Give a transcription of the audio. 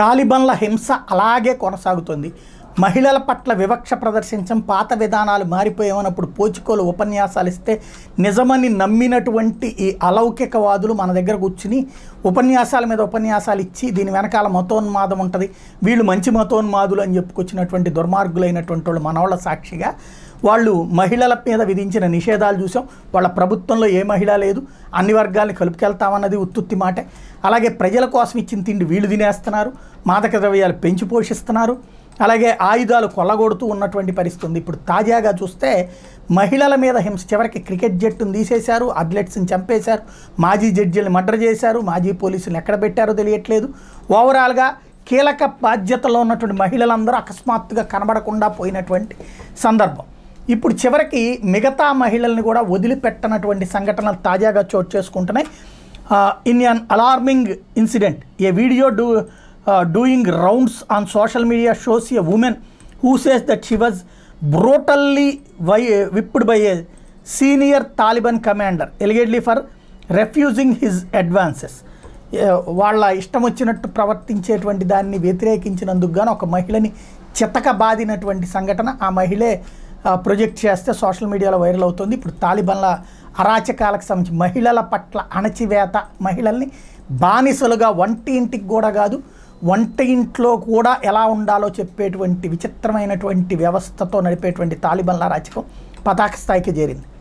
తాలిబన్ల హింస అలాగే కొనసాగుతుంది మహిళల పట్ల వివక్ష ప్రదర్శించడం పాత విధానాలు మారిపోయేమన్నప్పుడు పోచుకోలు ఉపన్యాసాలు ఇస్తే నిజమని నమ్మినటువంటి ఈ అలౌకికవాదులు మన దగ్గర కూర్చుని ఉపన్యాసాల మీద ఉపన్యాసాలు ఇచ్చి దీని వెనకాల మతోన్మాదం ఉంటుంది వీళ్ళు మంచి మతోన్మాదులు అని చెప్పుకొచ్చినటువంటి దుర్మార్గులైనటువంటి వాళ్ళు మనవాళ్ళ సాక్షిగా వాళ్ళు మహిళల మీద విధించిన నిషేధాలు చూసాం వాళ్ళ ప్రభుత్వంలో ఏ మహిళ లేదు అన్ని వర్గాల్ని కలుపుకెళ్తామన్నది ఉత్తుత్తి మాటే అలాగే ప్రజల కోసం ఇచ్చిన తిండి వీళ్ళు తినేస్తున్నారు మాదక ద్రవ్యాలు పెంచి పోషిస్తున్నారు అలాగే ఆయుధాలు కొల్లగొడుతూ ఉన్నటువంటి పరిస్థితి ఉంది ఇప్పుడు తాజాగా చూస్తే మహిళల మీద హింస చివరికి క్రికెట్ జట్టును తీసేశారు అథ్లెట్స్ని చంపేశారు మాజీ జడ్జిల్ని మర్డర్ చేశారు మాజీ పోలీసులు ఎక్కడ పెట్టారో తెలియట్లేదు ఓవరాల్గా కీలక బాధ్యతలో ఉన్నటువంటి మహిళలందరూ అకస్మాత్తుగా కనబడకుండా పోయినటువంటి సందర్భం ఇప్పుడు చివరికి మిగతా మహిళల్ని కూడా వదిలిపెట్టనటువంటి సంఘటనలు తాజాగా చోటు చేసుకుంటున్నాయి in an alarming incident a video do doing rounds on social media shows a woman who says that she was brutally వై whipped by a senior Taliban commander allegedly for refusing his advances వాళ్ళ ఇష్టం వచ్చినట్టు ప్రవర్తించేటువంటి దాన్ని వ్యతిరేకించినందుకు గాను ఒక మహిళని చితక బాధినటువంటి సంఘటన ఆ మహిళే ప్రొజెక్ట్ చేస్తే సోషల్ మీడియాలో వైరల్ అవుతుంది ఇప్పుడు తాలిబన్ల అరాచకాలకు సంబంధించి మహిళల పట్ల అణచివేత మహిళల్ని బానిసలుగా వంటి ఇంటికి కూడా కాదు వంట ఇంట్లో కూడా ఎలా ఉండాలో చెప్పేటువంటి విచిత్రమైనటువంటి వ్యవస్థతో నడిపేటువంటి తాలిబన్ల రాచకం పతాక స్థాయికి చేరింది